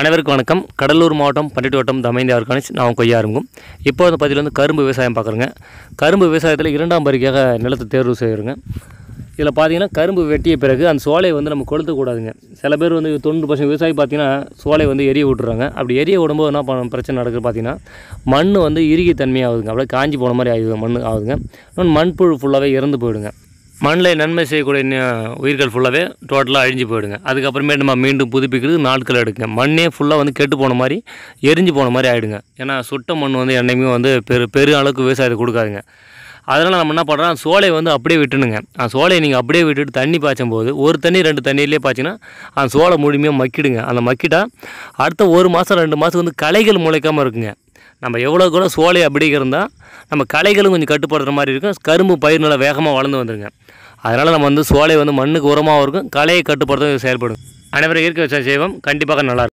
அனைவருக்கும் வணக்கம் கடலூர் மாவட்டம் பண்டிட்டு வட்டம் தமைந்தி ஆர்கானிக்ஸ் நான் கொய்யா இருக்கும் இப்போ வந்து பதிவில் வந்து கரும்பு விவசாயம் பார்க்குறங்க கரும்பு விவசாயத்தில் இரண்டாம் வரிக்காக நிலத்தை தேர்வு செய்கிறோங்க இதில் பார்த்தீங்கன்னா கரும்பு வெட்டிய பிறகு அந்த சோலையை வந்து நம்ம கொளுத்தக்கூடாதுங்க சில பேர் வந்து தொண்ணூறு பர்சன்ட் விவசாயி பார்த்தீங்கன்னா சோலையை வந்து எரிய விட்டுறாங்க அப்படி எரிய விடும்போது என்ன பண்ண பிரச்சனை நடக்குது பார்த்தீங்கன்னா மண் வந்து இறுகி தன்மையாகுதுங்க அப்படியே காஞ்சி போன மாதிரி ஆகுது மண் ஆகுதுங்க மண்புழு ஃபுல்லாகவே இறந்து போயிடுங்க மண்ணில் நன்மை செய்யக்கூடிய உயிர்கள் ஃபுல்லாகவே டோட்டலாக அழிஞ்சு போயிடுங்க அதுக்கப்புறமே நம்ம மீண்டும் புதுப்பிக்கிறது நாட்கள் எடுக்குங்க மண்ணே ஃபுல்லாக வந்து கெட்டு போன மாதிரி எரிஞ்சு போன மாதிரி ஆகிடுங்க ஏன்னா சுட்ட மண் வந்து என்னைக்குமே வந்து பெரு பெரு அளவுக்கு விவசாயத்தை கொடுக்காதுங்க அதனால் நம்ம என்ன பண்ணுறோம் சோலை வந்து அப்படியே விட்டுணுங்க அந்த சோலையை நீங்கள் அப்படியே விட்டுட்டு தண்ணி பாய்ச்சும் போது ஒரு தண்ணி ரெண்டு தண்ணியிலே பாய்ச்சிங்கன்னா அந்த சோலை முழுமையாக மக்கிடுங்க அந்த மக்கிட்டால் அடுத்த ஒரு மாதம் ரெண்டு மாதம் வந்து களைகள் முளைக்காமல் இருக்குங்க நம்ம எவ்வளோக்கு எவ்வளோ சோலை அப்படிங்கிறதா நம்ம களைகளும் கொஞ்சம் கட்டுப்படுற மாதிரி இருக்கும் கரும்பு பயிர் நல்லா வேகமாக வளர்ந்து வந்துருங்க அதனால் நம்ம வந்து சோலை வந்து மண்ணுக்கு உரமாகவும் இருக்கும் களையை கட்டுப்படுத்த செயல்படும் அனைவரும் இயற்கை வச்சா செய்வோம் கண்டிப்பாக நல்லா